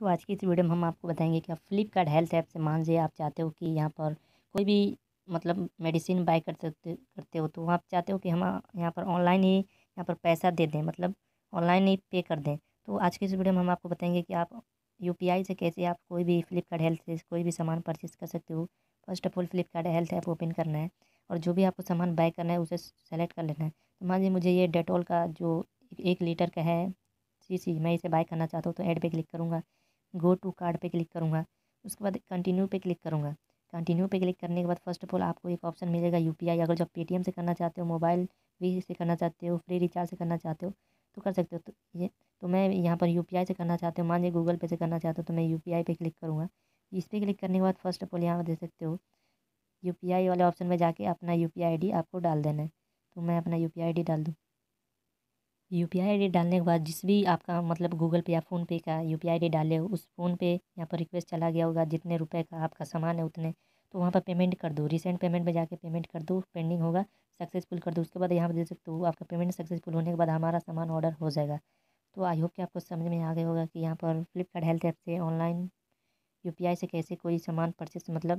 तो आज की इस वीडियो में हम आपको बताएंगे कि आप फ्लिपकार्ट हेल्थ ऐप से मान लीजिए आप चाहते हो कि यहाँ पर कोई भी मतलब मेडिसिन बाय करते करते हो तो आप चाहते हो कि हम यहाँ पर ऑनलाइन ही यहाँ पर पैसा दे दें मतलब ऑनलाइन ही पे कर दें तो आज की इस वीडियो में हम आपको बताएंगे कि आप यू से कैसे आप कोई भी फ्लिपकार्ट हेल्थ से कोई भी सामान परचेज कर सकते हो first of all Flipkart health app open करना है और जो भी आपको सामान बाय करना है उसे सेलेक्ट कर लेना है तो मान लीजिए मुझे ये डेटॉल का जो एक लीटर का है जी सी मैं इसे बाय करना चाहता हूँ तो ऐड पे क्लिक करूँगा गो टू कार्ड पे क्लिक करूँगा उसके बाद कंटिन्यू पे क्लिक करूँगा कंटिन्यू पे क्लिक करने के बाद फर्स्ट ऑफ ऑल आपको एक ऑप्शन मिलेगा यू अगर जब पेटीएम से करना चाहते हो मोबाइल भी से करना चाहते हो फ्री रिचार्ज से करना चाहते हो तो कर सकते हो तो ये तो मैं यहाँ पर यू से करना चाहते हो मान लीजिए गूगल पे से करना चाहते हो तो मैं यू पे क्लिक करूँगा इस पर क्लिक करने के बाद फर्स्ट ऑफ ऑल यहाँ पर दे सकते हो यू वाले ऑप्शन में जाके अपना यू पी आपको डाल देना है तो मैं अपना यू पी डाल दूँ U P I I D डालने के बाद जिस भी आपका मतलब गूगल पे या फ़ोन पे का U P I I D डाले हो उस फ़ोन पे यहाँ पर रिक्वेस्ट चला गया होगा जितने रुपए का आपका सामान है उतने तो वहाँ पर पेमेंट कर दो रिसेंट पेमेंट में जाके पेमेंट कर दो पेंडिंग होगा सक्सेसफुल कर दो उसके बाद यहाँ पर दे सकते हो आपका पेमेंट सक्सेसफुल होने के बाद हमारा सामान ऑर्डर हो जाएगा तो आई होप कि आपको समझ में आ गया होगा कि यहाँ पर फ्लिपकार्ट हेल्थ ऐप से ऑनलाइन यू पी आई से कैसे कोई सामान परचेस मतलब